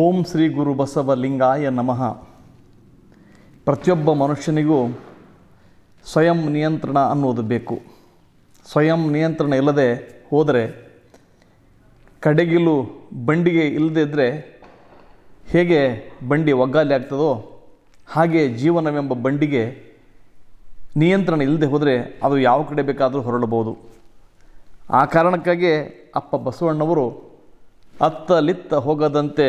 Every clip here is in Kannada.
ಓಂ ಶ್ರೀ ಗುರು ಬಸವ ಲಿಂಗಾಯ ನಮಃ ಪ್ರತಿಯೊಬ್ಬ ಮನುಷ್ಯನಿಗೂ ಸ್ವಯಂ ನಿಯಂತ್ರಣ ಅನ್ನೋದು ಬೇಕು ಸ್ವಯಂ ನಿಯಂತ್ರಣ ಇಲ್ಲದೆ ಹೋದರೆ ಕಡೆಗಿಲು ಬಂಡಿಗೆ ಇಲ್ಲದೇ ಇದ್ದರೆ ಹೇಗೆ ಬಂಡಿ ಒಗ್ಗಾಲಿ ಆಗ್ತದೋ ಹಾಗೆ ಜೀವನವೆಂಬ ಬಂಡಿಗೆ ನಿಯಂತ್ರಣ ಇಲ್ಲದೆ ಹೋದರೆ ಅದು ಯಾವ ಕಡೆ ಬೇಕಾದರೂ ಹೊರಡಬಹುದು ಆ ಕಾರಣಕ್ಕಾಗಿಯೇ ಅಪ್ಪ ಬಸವಣ್ಣವರು ಅತ್ತಲಿತ್ತ ಹೋಗದಂತೆ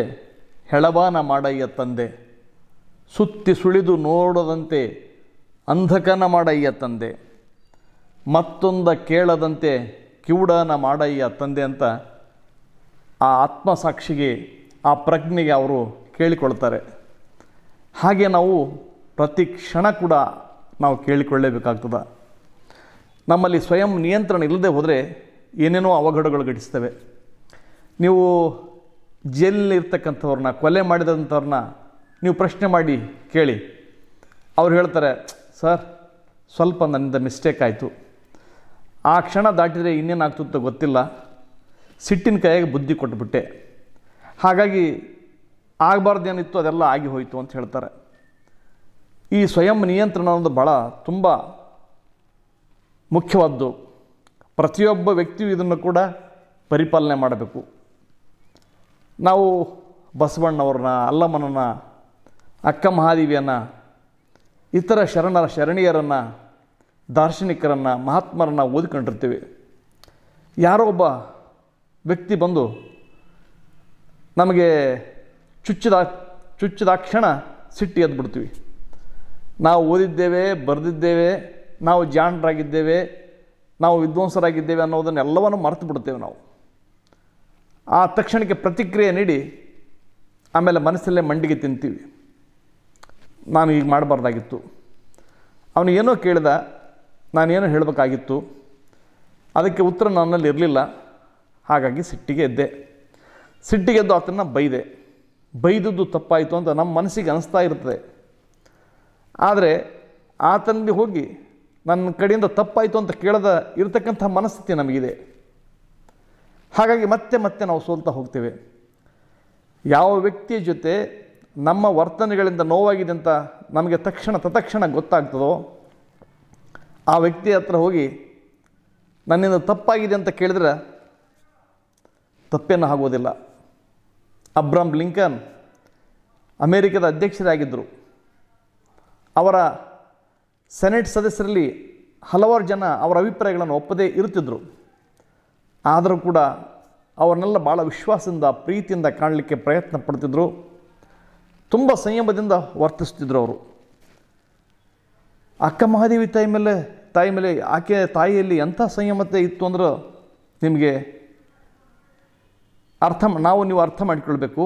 ಹೆಳವಾನ ಮಾಡಯ್ಯ ತಂದೆ ಸುತ್ತಿ ಸುಳಿದು ನೋಡದಂತೆ ಅಂಧಕನ ಮಾಡಯ್ಯ ತಂದೆ ಮತ್ತೊಂದ ಕೇಳದಂತೆ ಕಿವುಡನ ಮಾಡಯ್ಯ ತಂದೆ ಅಂತ ಆ ಆತ್ಮಸಾಕ್ಷಿಗೆ ಆ ಪ್ರಜ್ಞೆಗೆ ಅವರು ಕೇಳಿಕೊಳ್ತಾರೆ ಹಾಗೆ ನಾವು ಪ್ರತಿ ಕ್ಷಣ ಕೂಡ ನಾವು ಕೇಳಿಕೊಳ್ಳೇಬೇಕಾಗ್ತದೆ ನಮ್ಮಲ್ಲಿ ಸ್ವಯಂ ನಿಯಂತ್ರಣ ಇಲ್ಲದೆ ಹೋದರೆ ಏನೇನೋ ಅವಘಡಗಳು ಘಟಿಸ್ತವೆ ನೀವು ಜೈಲಿನಲ್ಲಿರ್ತಕ್ಕಂಥವ್ರನ್ನ ಕೊಲೆ ಮಾಡಿದಂಥವ್ರನ್ನ ನೀವು ಪ್ರಶ್ನೆ ಮಾಡಿ ಕೇಳಿ ಅವ್ರು ಹೇಳ್ತಾರೆ ಸರ್ ಸ್ವಲ್ಪ ನನ್ನಿಂದ ಮಿಸ್ಟೇಕ್ ಆಯಿತು ಆ ಕ್ಷಣ ದಾಟಿದರೆ ಇನ್ನೇನಾಗ್ತೋ ಗೊತ್ತಿಲ್ಲ ಸಿಟ್ಟಿನ ಕೈಯಾಗೆ ಬುದ್ಧಿ ಕೊಟ್ಬಿಟ್ಟೆ ಹಾಗಾಗಿ ಆಗಬಾರ್ದೇನಿತ್ತು ಅದೆಲ್ಲ ಆಗಿ ಹೋಯಿತು ಅಂತ ಹೇಳ್ತಾರೆ ಈ ಸ್ವಯಂ ನಿಯಂತ್ರಣ ಅನ್ನೋದು ಭಾಳ ತುಂಬ ಮುಖ್ಯವಾದ್ದು ಪ್ರತಿಯೊಬ್ಬ ವ್ಯಕ್ತಿಯು ಇದನ್ನು ಕೂಡ ಪರಿಪಾಲನೆ ಮಾಡಬೇಕು ನಾವು ಬಸವಣ್ಣವ್ರನ್ನ ಅಲ್ಲಮ್ಮನನ್ನ ಅಕ್ಕ ಮಹಾದೇವಿಯನ್ನು ಇತರ ಶರಣರ ಶರಣೀಯರನ್ನು ದಾರ್ಶನಿಕರನ್ನು ಮಹಾತ್ಮರನ್ನು ಓದಿಕೊಂಡಿರ್ತೀವಿ ಯಾರೋ ಒಬ್ಬ ವ್ಯಕ್ತಿ ಬಂದು ನಮಗೆ ಚುಚ್ಚಿದ ಚುಚ್ಚಿದ ಕ್ಷಣ ಸಿಟ್ಟಿ ಎದ್ಬಿಡ್ತೀವಿ ನಾವು ಓದಿದ್ದೇವೆ ಬರೆದಿದ್ದೇವೆ ನಾವು ಜಾಣರಾಗಿದ್ದೇವೆ ನಾವು ವಿದ್ವಾಂಸರಾಗಿದ್ದೇವೆ ಅನ್ನೋದನ್ನೆಲ್ಲವನ್ನು ಮರೆತು ಬಿಡ್ತೇವೆ ನಾವು ಆ ತಕ್ಷಣಕ್ಕೆ ಪ್ರತಿಕ್ರಿಯೆ ನೀಡಿ ಆಮೇಲೆ ಮನಸ್ಸಲ್ಲೇ ಮಂಡಿಗೆ ತಿಂತೀವಿ ನಾನು ಈಗ ಮಾಡಬಾರ್ದಾಗಿತ್ತು ಅವನು ಏನೋ ಕೇಳಿದ ನಾನೇನೋ ಹೇಳಬೇಕಾಗಿತ್ತು ಅದಕ್ಕೆ ಉತ್ತರ ನನ್ನಲ್ಲಿ ಇರಲಿಲ್ಲ ಹಾಗಾಗಿ ಸಿಟ್ಟಿಗೆ ಎದ್ದೆ ಸಿಟ್ಟಿಗೆ ಎದ್ದು ಆತನ ಬೈದೆ ಬೈದದ್ದು ತಪ್ಪಾಯಿತು ಅಂತ ನಮ್ಮ ಮನಸ್ಸಿಗೆ ಅನಿಸ್ತಾ ಇರ್ತದೆ ಆದರೆ ಆತನಲ್ಲಿ ಹೋಗಿ ನನ್ನ ಕಡೆಯಿಂದ ತಪ್ಪಾಯಿತು ಅಂತ ಕೇಳದ ಇರತಕ್ಕಂಥ ಮನಸ್ಥಿತಿ ನಮಗಿದೆ ಹಾಗಾಗಿ ಮತ್ತೆ ಮತ್ತೆ ನಾವು ಸೋಲ್ತಾ ಹೋಗ್ತೇವೆ ಯಾವ ವ್ಯಕ್ತಿಯ ಜೊತೆ ನಮ್ಮ ವರ್ತನೆಗಳಿಂದ ನೋವಾಗಿದೆ ಅಂತ ನಮಗೆ ತಕ್ಷಣ ತತಕ್ಷಣ ಗೊತ್ತಾಗ್ತದೋ ಆ ವ್ಯಕ್ತಿ ಹತ್ರ ಹೋಗಿ ನನ್ನಿಂದ ತಪ್ಪಾಗಿದೆ ಅಂತ ಕೇಳಿದ್ರೆ ತಪ್ಪೇನು ಆಗೋದಿಲ್ಲ ಅಬ್ರಾಮ್ ಲಿಂಕನ್ ಅಮೇರಿಕದ ಅಧ್ಯಕ್ಷರಾಗಿದ್ದರು ಅವರ ಸೆನೆಟ್ ಸದಸ್ಯರಲ್ಲಿ ಹಲವಾರು ಜನ ಅವರ ಅಭಿಪ್ರಾಯಗಳನ್ನು ಒಪ್ಪದೇ ಇರುತ್ತಿದ್ದರು ಆದರೂ ಕೂಡ ಅವ್ರನ್ನೆಲ್ಲ ಭಾಳ ವಿಶ್ವಾಸದಿಂದ ಪ್ರೀತಿಯಿಂದ ಕಾಣಲಿಕ್ಕೆ ಪ್ರಯತ್ನ ಪಡ್ತಿದ್ರು ತುಂಬ ಸಂಯಮದಿಂದ ವರ್ತಿಸ್ತಿದ್ರು ಅವರು ಅಕ್ಕ ಮಹಾದೇವಿ ತಾಯಿ ಮೇಲೆ ತಾಯಿ ಮೇಲೆ ಆಕೆ ತಾಯಿಯಲ್ಲಿ ಎಂಥ ಸಂಯಮತೆ ಇತ್ತು ಅಂದ್ರೆ ನಿಮಗೆ ಅರ್ಥ ನಾವು ನೀವು ಅರ್ಥ ಮಾಡಿಕೊಳ್ಬೇಕು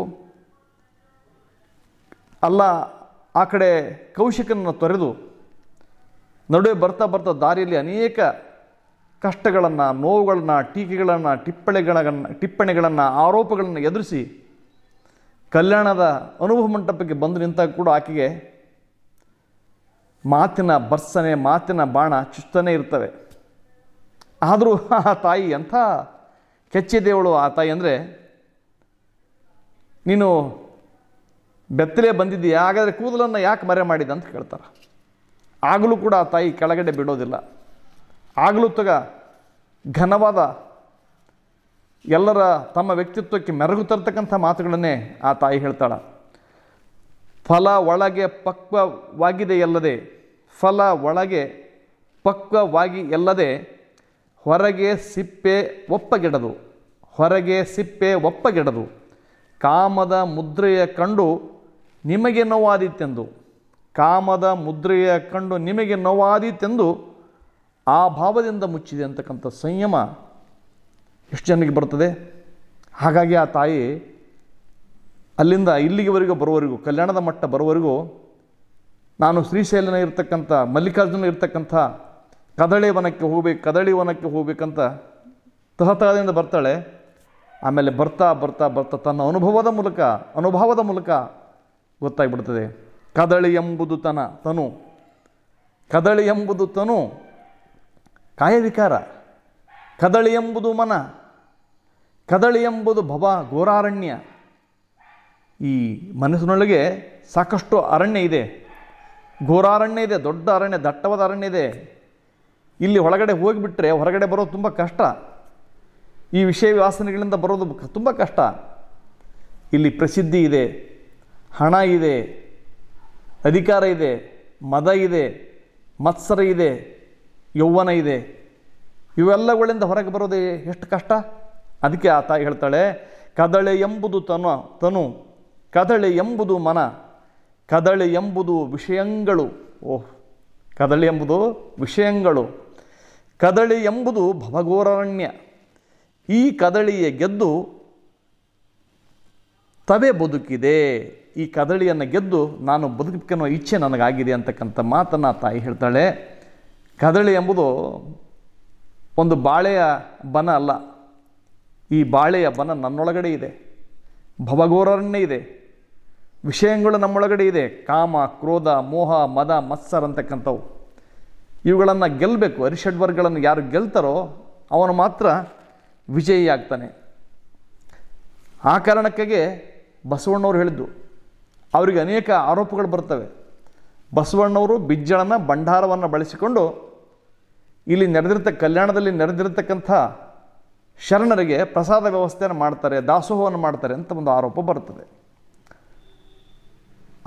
ಅಲ್ಲ ಆ ಕಡೆ ಕೌಶಿಕನನ್ನು ತೊರೆದು ನಡುವೆ ಬರ್ತಾ ಬರ್ತಾ ದಾರಿಯಲ್ಲಿ ಅನೇಕ ಕಷ್ಟಗಳನ್ನು ನೋವುಗಳನ್ನು ಟೀಕೆಗಳನ್ನು ಟಿಪ್ಪಣೆಗಳನ್ನ ಟಿಪ್ಪಣಿಗಳನ್ನು ಆರೋಪಗಳನ್ನು ಎದುರಿಸಿ ಕಲ್ಯಾಣದ ಅನುಭವ ಮಂಟಪಕ್ಕೆ ಬಂದು ನಿಂತಾಗ ಕೂಡ ಆಕೆಗೆ ಮಾತಿನ ಬರ್ಸನೆ ಮಾತಿನ ಬಾಣ ಚುಸ್ತನೇ ಇರ್ತವೆ ಆದರೂ ಆ ತಾಯಿ ಅಂಥ ಕೆಚ್ಚಿದೇವಳು ಆ ತಾಯಿ ಅಂದರೆ ನೀನು ಬೆತ್ತಲೇ ಬಂದಿದ್ದೀಯಾ ಹಾಗಾದರೆ ಕೂದಲನ್ನು ಯಾಕೆ ಮರೆ ಮಾಡಿದೆ ಅಂತ ಕೇಳ್ತಾರೆ ಆಗಲೂ ಕೂಡ ಆ ತಾಯಿ ಕೆಳಗಡೆ ಬಿಡೋದಿಲ್ಲ ಆಗಲುತ್ತಗ ಘನವಾದ ಎಲ್ಲರ ತಮ್ಮ ವ್ಯಕ್ತಿತ್ವಕ್ಕೆ ಮೆರಗು ತರ್ತಕ್ಕಂಥ ಮಾತುಗಳನ್ನೇ ಆ ತಾಯಿ ಹೇಳ್ತಾಳೆ ಫಲ ಒಳಗೆ ಪಕ್ವವಾಗಿದೆ ಎಲ್ಲದೆ ಫಲ ಒಳಗೆ ಪಕ್ವವಾಗಿ ಎಲ್ಲದೆ ಹೊರಗೆ ಸಿಪ್ಪೆ ಒಪ್ಪಗೆಡದು ಹೊರಗೆ ಸಿಪ್ಪೆ ಒಪ್ಪಗೆಡದು ಕಾಮದ ಮುದ್ರೆಯ ಕಂಡು ನಿಮಗೆ ನೋವಾದೀತೆಂದು ಕಾಮದ ಮುದ್ರೆಯ ಕಂಡು ನಿಮಗೆ ನೋವಾದೀತೆಂದು ಆ ಭಾವದಿಂದ ಮುಚ್ಚಿದೆ ಅಂತಕ್ಕಂಥ ಸಂಯಮ ಎಷ್ಟು ಜನರಿಗೆ ಬರ್ತದೆ ಹಾಗಾಗಿ ಆ ತಾಯಿ ಅಲ್ಲಿಂದ ಇಲ್ಲಿಗೆವರೆಗೂ ಬರುವವರೆಗೂ ಕಲ್ಯಾಣದ ಮಟ್ಟ ಬರುವವರೆಗೂ ನಾನು ಶ್ರೀಶೈಲನ ಇರ್ತಕ್ಕಂಥ ಮಲ್ಲಿಕಾರ್ಜುನ ಇರ್ತಕ್ಕಂಥ ಕದಳಿ ವನಕ್ಕೆ ಹೋಗ್ಬೇಕು ಕದಳಿ ವನಕ್ಕೆ ಹೋಗ್ಬೇಕಂತ ತಹತಹದಿಂದ ಬರ್ತಾಳೆ ಆಮೇಲೆ ಬರ್ತಾ ಬರ್ತಾ ಬರ್ತಾ ತನ್ನ ಅನುಭವದ ಮೂಲಕ ಅನುಭವದ ಮೂಲಕ ಗೊತ್ತಾಗಿಬಿಡ್ತದೆ ಕದಳಿ ಎಂಬುದು ತನ ತನು ಕದಳಿ ಎಂಬುದು ತನು ಕಾಯವಿಕಾರ ಕದಳಿ ಎಂಬುದು ಮನ ಕದಳಿ ಎಂಬುದು ಭವ ಘೋರಾರಣ್ಯ ಈ ಮನಸ್ಸಿನೊಳಗೆ ಸಾಕಷ್ಟು ಅರಣ್ಯ ಇದೆ ಘೋರಾರಣ್ಯ ಇದೆ ದೊಡ್ಡ ಅರಣ್ಯ ದಟ್ಟವಾದ ಅರಣ್ಯ ಇದೆ ಇಲ್ಲಿ ಒಳಗಡೆ ಹೋಗಿಬಿಟ್ರೆ ಹೊರಗಡೆ ಬರೋದು ತುಂಬ ಕಷ್ಟ ಈ ವಿಷಯ ವಾಸನೆಗಳಿಂದ ಬರೋದು ತುಂಬ ಕಷ್ಟ ಇಲ್ಲಿ ಪ್ರಸಿದ್ಧಿ ಇದೆ ಹಣ ಇದೆ ಅಧಿಕಾರ ಇದೆ ಮದ ಇದೆ ಮತ್ಸರ ಇದೆ ಯೌವನ ಇದೆ ಇವೆಲ್ಲಗಳಿಂದ ಹೊರಗೆ ಬರೋದು ಎಷ್ಟು ಕಷ್ಟ ಅದಕ್ಕೆ ಆ ತಾಯಿ ಹೇಳ್ತಾಳೆ ಕದಳೆ ಎಂಬುದು ತನು ತನು ಕದಳೆ ಎಂಬುದು ಮನ ಕದಳೆ ಎಂಬುದು ವಿಷಯಗಳು ಓಹ್ ಕದಳಿ ಎಂಬುದು ವಿಷಯಗಳು ಕದಳಿ ಎಂಬುದು ಭವಗೋರಣ್ಯ ಈ ಕದಳಿಯ ಗೆದ್ದು ತವೆ ಬದುಕಿದೆ ಈ ಕದಳಿಯನ್ನು ಗೆದ್ದು ನಾನು ಬದುಕಬೇಕೆನ್ನೋ ಇಚ್ಛೆ ನನಗಾಗಿದೆ ಅಂತಕ್ಕಂಥ ಮಾತನ್ನು ತಾಯಿ ಹೇಳ್ತಾಳೆ ಕದಳಿ ಎಂಬುದು ಒಂದು ಬಾಳೆಯ ಬನ ಅಲ್ಲ ಈ ಬಾಳೆಯ ಬನ ನನ್ನೊಳಗಡೆ ಇದೆ ಭವಗೋರನ್ನೇ ಇದೆ ವಿಷಯಗಳು ನಮ್ಮೊಳಗಡೆ ಇದೆ ಕಾಮ ಕ್ರೋಧ ಮೋಹ ಮದ ಮತ್ಸರ್ ಅಂತಕ್ಕಂಥವು ಇವುಗಳನ್ನು ಗೆಲ್ಲಬೇಕು ಅರಿಷಡ್ವರ್ಗಳನ್ನು ಯಾರು ಗೆಲ್ತಾರೋ ಅವನು ಮಾತ್ರ ವಿಜಯಿ ಆಗ್ತಾನೆ ಆ ಕಾರಣಕ್ಕಾಗಿ ಬಸವಣ್ಣವರು ಹೇಳಿದ್ದು ಅವರಿಗೆ ಅನೇಕ ಆರೋಪಗಳು ಬರ್ತವೆ ಬಸವಣ್ಣವರು ಬಿಜ್ಜಳನ ಭಂಡಾರವನ್ನು ಬಳಸಿಕೊಂಡು ಇಲ್ಲಿ ನಡೆದಿರತ ಕಲ್ಯಾಣದಲ್ಲಿ ನಡೆದಿರ್ತಕ್ಕಂಥ ಶರಣರಿಗೆ ಪ್ರಸಾದ ವ್ಯವಸ್ಥೆಯನ್ನು ಮಾಡ್ತಾರೆ ದಾಸೋಹವನ್ನು ಮಾಡ್ತಾರೆ ಅಂತ ಒಂದು ಆರೋಪ ಬರ್ತದೆ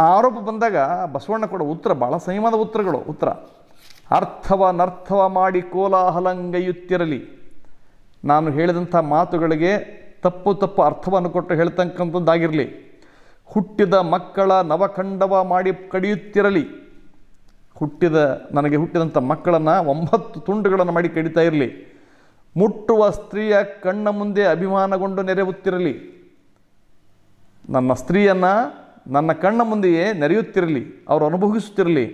ಆ ಆರೋಪ ಬಂದಾಗ ಬಸವಣ್ಣ ಕೂಡ ಉತ್ತರ ಭಾಳ ಸಂಯಮದ ಉತ್ತರಗಳು ಉತ್ತರ ಅರ್ಥವ ನರ್ಥವ ಮಾಡಿ ಕೋಲಾಹಲಂಗೈಯುತ್ತಿರಲಿ ನಾನು ಹೇಳಿದಂಥ ಮಾತುಗಳಿಗೆ ತಪ್ಪು ತಪ್ಪು ಅರ್ಥವನ್ನು ಕೊಟ್ಟು ಹೇಳ್ತಕ್ಕಂಥದ್ದಾಗಿರಲಿ ಹುಟ್ಟಿದ ಮಕ್ಕಳ ನವಖಂಡವ ಮಾಡಿ ಕಡಿಯುತ್ತಿರಲಿ ಹುಟ್ಟಿದ ನನಗೆ ಹುಟ್ಟಿದಂಥ ಮಕ್ಕಳನ್ನು ಒಂಬತ್ತು ತುಂಡುಗಳನ್ನು ಮಾಡಿ ಕಡಿತಾ ಇರಲಿ ಮುಟ್ಟುವ ಸ್ತ್ರೀಯ ಕಣ್ಣ ಮುಂದೆ ಅಭಿಮಾನಗೊಂಡು ನೆರೆಯುತ್ತಿರಲಿ ನನ್ನ ಸ್ತ್ರೀಯನ್ನು ನನ್ನ ಕಣ್ಣ ಮುಂದೆಯೇ ನೆರೆಯುತ್ತಿರಲಿ ಅವರು ಅನುಭವಿಸುತ್ತಿರಲಿ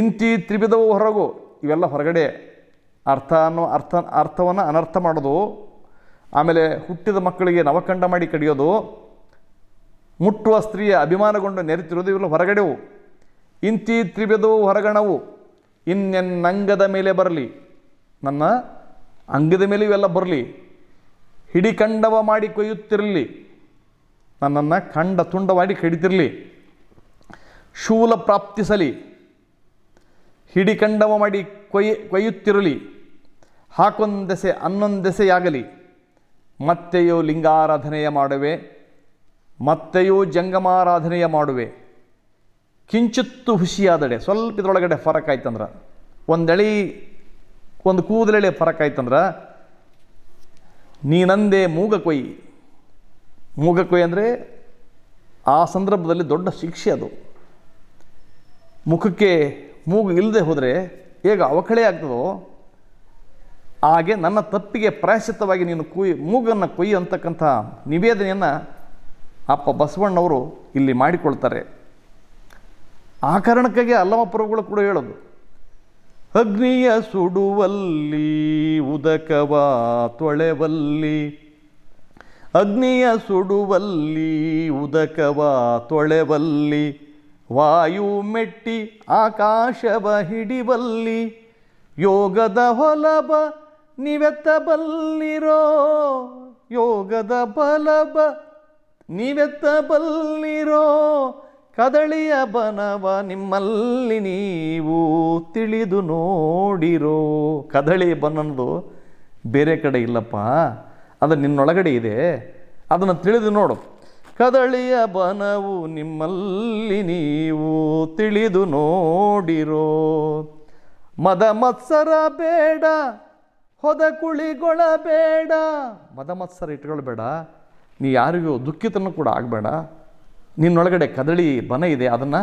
ಇಂತಿ ತ್ರಿಬಿದವು ಹೊರಗು ಇವೆಲ್ಲ ಹೊರಗಡೆ ಅರ್ಥ ಅನ್ನೋ ಅರ್ಥ ಅರ್ಥವನ್ನು ಅನರ್ಥ ಮಾಡೋದು ಆಮೇಲೆ ಹುಟ್ಟಿದ ಮಕ್ಕಳಿಗೆ ನವಖಂಡ ಮಾಡಿ ಕಡಿಯೋದು ಮುಟ್ಟುವ ಸ್ತ್ರೀಯ ಅಭಿಮಾನಗೊಂಡು ನೆರೆತಿರೋದು ಇವೆಲ್ಲ ಹೊರಗಡೆವು ಇಂತಿ ತ್ರಿವಿಧವು ಹೊರಗಣವು ಇನ್ನೆನ್ನಂಗದ ಮೇಲೆ ಬರಲಿ ನನ್ನ ಅಂಗದ ಮೇಲೆ ಇವೆಲ್ಲ ಬರಲಿ ಹಿಡಿಕಂಡವ ಮಾಡಿ ಕೊಯ್ಯುತ್ತಿರಲಿ ನನ್ನನ್ನು ಖಂಡ ತುಂಡ ಮಾಡಿ ಕಡಿತಿರಲಿ ಶೂಲ ಪ್ರಾಪ್ತಿಸಲಿ ಹಿಡಿಕಂಡವ ಮಾಡಿ ಕೊಯ್ಯ ಕೊಯ್ಯುತ್ತಿರಲಿ ಹಾಕೊಂದೆಸೆ ಅನ್ನೊಂದೆಸೆಯಾಗಲಿ ಮತ್ತೆಯೋ ಲಿಂಗಾರಾಧನೆಯ ಮಾಡುವೆ ಮತ್ತೆಯೋ ಜಂಗಮಾರಾಧನೆಯ ಮಾಡುವೆ ಕಿಂಚಿತ್ತು ಹುಷಿಯಾದಡೆ ಸ್ವಲ್ಪ ಇದರೊಳಗಡೆ ಫರಕ್ ಆಯ್ತಂದ್ರೆ ಒಂದೆಳಿ ಒಂದು ಕೂದಲೆಳೆ ಫರಕ್ ಆಯ್ತಂದ್ರೆ ನೀನಂದೇ ಮೂಗ ಕೊಯ್ಯಿ ಮೂಗ ಕೊಯ್ಯಿ ಅಂದರೆ ಆ ಸಂದರ್ಭದಲ್ಲಿ ದೊಡ್ಡ ಶಿಕ್ಷೆ ಅದು ಮುಖಕ್ಕೆ ಮೂಗು ಇಲ್ಲದೆ ಹೋದರೆ ಹೇಗೆ ಅವಕಳೆ ಆಗ್ತದೋ ಹಾಗೆ ನನ್ನ ತಪ್ಪಿಗೆ ಪ್ರಾಯಶಿತವಾಗಿ ನೀನು ಕುಯ್ ಮೂಗನ್ನು ಕೊಯ್ಯಂತಕ್ಕಂಥ ನಿವೇದನೆಯನ್ನು ಅಪ್ಪ ಬಸವಣ್ಣವರು ಇಲ್ಲಿ ಮಾಡಿಕೊಳ್ತಾರೆ ಆ ಕಾರಣಕ್ಕಾಗಿ ಅಲ್ಲಮ ಪ್ರಭುಗಳು ಕೂಡ ಹೇಳೋದು ಅಗ್ನಿಯ ಸುಡುವಲ್ಲಿ ಉದಕವ ತೊಳೆವಲ್ಲಿ ಅಗ್ನಿಯ ಸುಡುವಲ್ಲಿ ಉದಕವ ತೊಳೆವಲ್ಲಿ ವಾಯು ಮೆಟ್ಟಿ ಆಕಾಶವ ಹಿಡಿವಲ್ಲಿ ಯೋಗದ ಹೊಲಬ ನೀವೆತ್ತಬಲ್ಲಿರೋ ಯೋಗದ ಬಲಬ ನೀವೆತ್ತಬಲ್ಲಿರೋ ಕದಳಿಯ ಬನವ ನಿಮ್ಮಲ್ಲಿ ನೀವು ತಿಳಿದು ನೋಡಿರೋ ಕದಳಿ ಬನ್ನದು ಬೇರೆ ಕಡೆ ಇಲ್ಲಪ್ಪ ಅದು ನಿನ್ನೊಳಗಡೆ ಇದೆ ಅದನ್ನು ತಿಳಿದು ನೋಡು ಕದಳಿಯ ಬನವು ನಿಮ್ಮಲ್ಲಿ ನೀವು ತಿಳಿದು ನೋಡಿರೋ ಮದ ಮತ್ಸರ ಬೇಡ ಹೊದ ಕುಳಿಗೊಳ ಬೇಡ ಮದ ಮತ್ಸರ ಇಟ್ಕೊಳ್ಬೇಡ ನೀ ಯಾರಿಗೂ ದುಃಖಿತನೂ ಕೂಡ ಆಗಬೇಡ ನಿನ್ನೊಳಗಡೆ ಕದಳಿ ಬನ ಇದೆ ಅದನ್ನು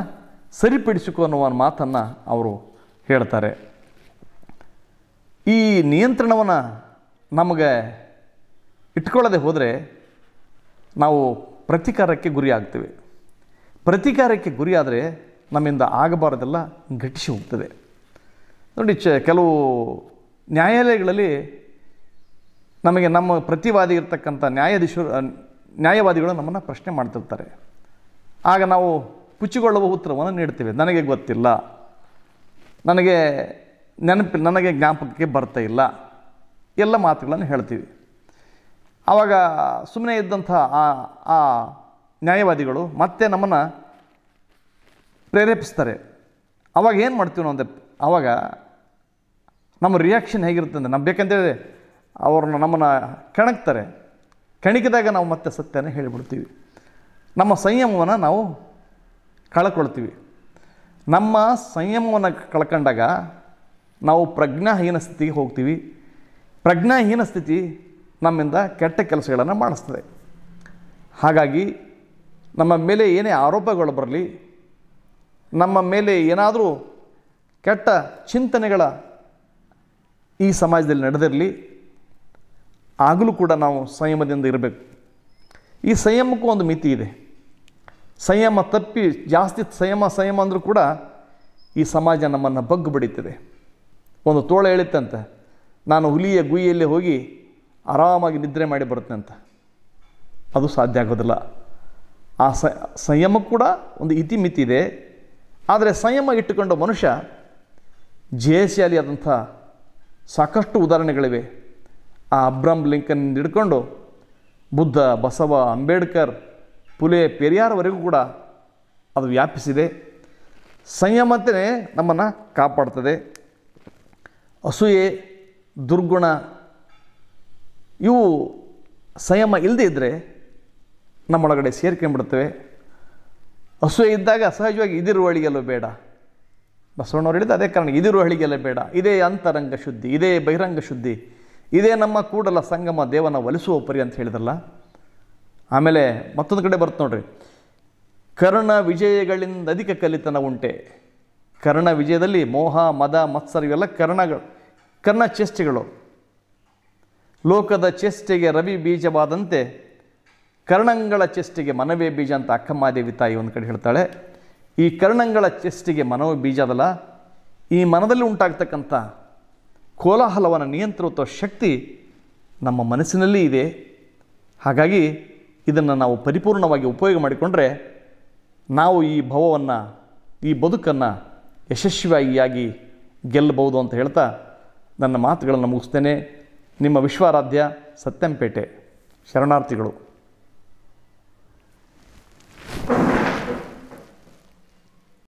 ಸರಿಪಡಿಸಿಕೊ ಅನ್ನುವ ಮಾತನ್ನು ಅವರು ಹೇಳ್ತಾರೆ ಈ ನಿಯಂತ್ರಣವನ್ನು ನಮಗೆ ಇಟ್ಕೊಳ್ಳದೆ ಹೋದರೆ ನಾವು ಪ್ರತಿಕಾರಕ್ಕೆ ಗುರಿ ಆಗ್ತೇವೆ ಪ್ರತಿಕಾರಕ್ಕೆ ಗುರಿಯಾದರೆ ನಮ್ಮಿಂದ ಆಗಬಾರದೆಲ್ಲ ಘಟಿಸಿ ಹೋಗ್ತದೆ ನೋಡಿ ಚ ಕೆಲವು ನ್ಯಾಯಾಲಯಗಳಲ್ಲಿ ನಮಗೆ ನಮ್ಮ ಪ್ರತಿವಾದಿ ಇರ್ತಕ್ಕಂಥ ನ್ಯಾಯಾಧೀಶರು ನ್ಯಾಯವಾದಿಗಳು ನಮ್ಮನ್ನು ಪ್ರಶ್ನೆ ಮಾಡ್ತಿರ್ತಾರೆ ಆಗ ನಾವು ಪುಚ್ಚಿಕೊಳ್ಳುವ ಉತ್ತರವನ್ನು ನೀಡ್ತೇವೆ ನನಗೆ ಗೊತ್ತಿಲ್ಲ ನನಗೆ ನೆನಪಿ ನನಗೆ ಜ್ಞಾಪಕಕ್ಕೆ ಬರ್ತಾ ಇಲ್ಲ ಎಲ್ಲ ಮಾತುಗಳನ್ನು ಹೇಳ್ತೀವಿ ಆವಾಗ ಸುಮ್ಮನೆ ಇದ್ದಂಥ ಆ ಆ ನ್ಯಾಯವಾದಿಗಳು ಮತ್ತೆ ನಮ್ಮನ್ನು ಪ್ರೇರೇಪಿಸ್ತಾರೆ ಅವಾಗ ಏನು ಮಾಡ್ತೀವಿ ನಾವು ಅಂದರೆ ಆವಾಗ ನಮ್ಮ ರಿಯಾಕ್ಷನ್ ಹೇಗಿರುತ್ತೆ ಅಂದರೆ ನಮ್ಗೆ ಬೇಕಂತೇಳಿ ಅವ್ರನ್ನ ನಮ್ಮನ್ನು ಕೆಣಕ್ತಾರೆ ಕೆಣಕಿದಾಗ ನಾವು ಮತ್ತೆ ಸತ್ಯನೇ ಹೇಳಿಬಿಡ್ತೀವಿ ನಮ್ಮ ಸಂಯಮವನ್ನು ನಾವು ಕಳ್ಕೊಳ್ತೀವಿ ನಮ್ಮ ಸಂಯಮವನ್ನು ಕಳ್ಕೊಂಡಾಗ ನಾವು ಪ್ರಜ್ಞಾಹೀನ ಸ್ಥಿತಿಗೆ ಹೋಗ್ತೀವಿ ಪ್ರಜ್ಞಾಹೀನ ಸ್ಥಿತಿ ನಮ್ಮಿಂದ ಕೆಟ್ಟ ಕೆಲಸಗಳನ್ನು ಮಾಡಿಸ್ತದೆ ಹಾಗಾಗಿ ನಮ್ಮ ಮೇಲೆ ಏನೇ ಆರೋಪಗಳು ಬರಲಿ ನಮ್ಮ ಮೇಲೆ ಏನಾದರೂ ಕೆಟ್ಟ ಚಿಂತನೆಗಳ ಈ ಸಮಾಜದಲ್ಲಿ ನಡೆದಿರಲಿ ಆಗಲೂ ಕೂಡ ನಾವು ಸಂಯಮದಿಂದ ಇರಬೇಕು ಈ ಸಂಯಮಕ್ಕೂ ಒಂದು ಮಿತಿ ಇದೆ ಸಂಯಮ ತಪ್ಪಿ ಜಾಸ್ತಿ ಸಂಯಮ ಸಂಯಮ ಅಂದರೂ ಕೂಡ ಈ ಸಮಾಜ ನಮ್ಮನ್ನು ಬಗ್ಗು ಬಡಿತದೆ ಒಂದು ತೋಳ ಅಂತ ನಾನು ಹುಲಿಯ ಗುಯಿಯಲ್ಲಿ ಹೋಗಿ ಆರಾಮಾಗಿ ನಿದ್ರೆ ಮಾಡಿ ಬರುತ್ತೆ ಅಂತ ಅದು ಸಾಧ್ಯ ಆಗೋದಿಲ್ಲ ಆ ಸಂಯಮ ಕೂಡ ಒಂದು ಇತಿಮಿತಿ ಇದೆ ಆದರೆ ಸಂಯಮ ಇಟ್ಟುಕೊಂಡ ಮನುಷ್ಯ ಜೆ ಆದಂಥ ಸಾಕಷ್ಟು ಉದಾಹರಣೆಗಳಿವೆ ಆ ಅಬ್ರಾಮ್ ಲಿಂಕನ್ ಹಿಡ್ಕೊಂಡು ಬುದ್ಧ ಬಸವ ಅಂಬೇಡ್ಕರ್ ಪುಲೆ ಪೆರಿಯಾರವರೆಗೂ ಕೂಡ ಅದು ವ್ಯಾಪಿಸಿದೆ ಸಂಯಮತೆ ನಮ್ಮನ್ನು ಕಾಪಾಡ್ತದೆ ಅಸೂಯೆ ದುರ್ಗುಣ ಇವು ಸಂಯಮ ಇಲ್ಲದೇ ಇದ್ದರೆ ನಮ್ಮೊಳಗಡೆ ಸೇರ್ಕೊಂಡ್ಬಿಡ್ತವೆ ಅಸೂಯೆ ಇದ್ದಾಗ ಸಹಜವಾಗಿ ಇದಿರುವ ಬೇಡ ಬಸವಣ್ಣವ್ರು ಹೇಳಿದ ಅದೇ ಕಾರಣ ಇದಿರುವ ಬೇಡ ಇದೇ ಅಂತರಂಗ ಶುದ್ಧಿ ಇದೇ ಬಹಿರಂಗ ಶುದ್ಧಿ ಇದೇ ನಮ್ಮ ಕೂಡಲ ಸಂಗಮ ದೇವನ ಒಲಿಸುವ ಪರಿ ಅಂತ ಹೇಳಿದ್ರಲ್ಲ ಆಮೇಲೆ ಮತ್ತೊಂದು ಕಡೆ ಬರ್ತು ನೋಡ್ರಿ ಕರ್ಣ ವಿಜಯಗಳಿಂದ ಅಧಿಕ ಕಲಿತನ ಉಂಟೆ ಕರ್ಣ ವಿಜಯದಲ್ಲಿ ಮೋಹ ಮದ ಮತ್ಸರ ಇವೆಲ್ಲ ಕರ್ಣಗಳು ಕರ್ಣ ಚೇಷ್ಟೆಗಳು ಲೋಕದ ಚೇಷ್ಟೆಗೆ ರವಿ ಬೀಜವಾದಂತೆ ಕರ್ಣಂಗಳ ಚೇಷ್ಟೆಗೆ ಮನವೇ ಬೀಜ ಅಂತ ಅಕ್ಕಮ್ಮಾದೇವಿ ತಾಯಿ ಒಂದು ಕಡೆ ಹೇಳ್ತಾಳೆ ಈ ಕರ್ಣಂಗಳ ಚೇಷ್ಟೆಗೆ ಮನವೇ ಬೀಜ ಅದಲ್ಲ ಈ ಮನದಲ್ಲಿ ಉಂಟಾಗ್ತಕ್ಕಂಥ ಕೋಲಾಹಲವನ್ನು ನಿಯಂತ್ರಿಸುವ ಶಕ್ತಿ ನಮ್ಮ ಮನಸ್ಸಿನಲ್ಲಿ ಇದೆ ಹಾಗಾಗಿ ಇದನ್ನು ನಾವು ಪರಿಪೂರ್ಣವಾಗಿ ಉಪಯೋಗ ಮಾಡಿಕೊಂಡ್ರೆ ನಾವು ಈ ಭವವನ್ನು ಈ ಬದುಕನ್ನು ಯಶಸ್ವಿಯಾಗಿಯಾಗಿ ಗೆಲ್ಲಬಹುದು ಅಂತ ಹೇಳ್ತಾ ನನ್ನ ಮಾತುಗಳನ್ನು ಮುಗಿಸ್ತೇನೆ ನಿಮ್ಮ ವಿಶ್ವಾರಾಧ್ಯ ಸತ್ಯಂಪೇಟೆ ಶರಣಾರ್ಥಿಗಳು